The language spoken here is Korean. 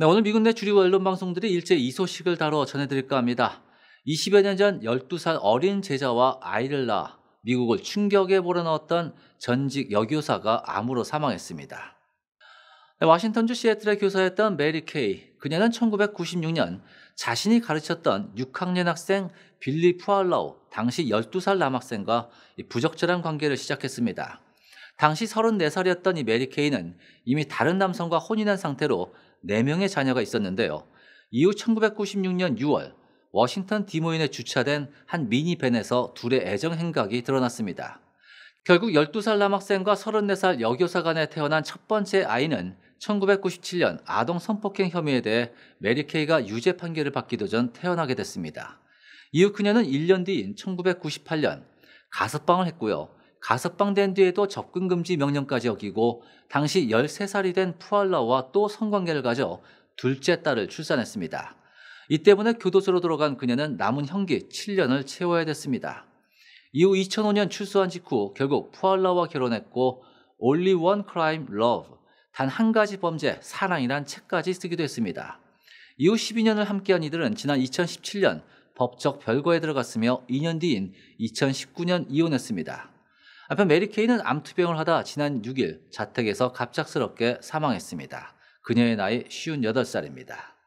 네, 오늘 미국 내 주류 언론 방송들이 일제 이 소식을 다뤄 전해드릴까 합니다. 20여 년 전 12살 어린 제자와 아이를 낳아 미국을 충격에 몰아넣었던 전직 여교사가 암으로 사망했습니다. 네, 와싱턴주 시애틀의 교사였던 메리 케이. 그녀는 1996년 자신이 가르쳤던 6학년 학생 빌리 푸알라우 당시 12살 남학생과 부적절한 관계를 시작했습니다. 당시 34살이었던 이 메리 케이는 이미 다른 남성과 혼인한 상태로 4명의 자녀가 있었는데요. 이후 1996년 6월 워싱턴 디모인에 주차된 한 미니밴에서 둘의 애정 행각이 드러났습니다. 결국 12살 남학생과 34살 여교사 간에 태어난 첫 번째 아이는 1997년 아동 성폭행 혐의에 대해 메리 케이가 유죄 판결을 받기도 전 태어나게 됐습니다. 이후 그녀는 1년 뒤인 1998년 가석방을 했고요. 가석방된 뒤에도 접근 금지 명령까지 어기고 당시 13살이 된 푸알라와 또 성관계를 가져 둘째 딸을 출산했습니다. 이 때문에 교도소로 들어간 그녀는 남은 형기 7년을 채워야 됐습니다. 이후 2005년 출소한 직후 결국 푸알라와 결혼했고 Only One Crime Love 단 한 가지 범죄 사랑이란 책까지 쓰기도 했습니다. 이후 12년을 함께한 이들은 지난 2017년 법적 별거에 들어갔으며 2년 뒤인 2019년 이혼했습니다. 한편 메리 케이는 암투병을 하다 지난 6일 자택에서 갑작스럽게 사망했습니다. 그녀의 나이 58살입니다.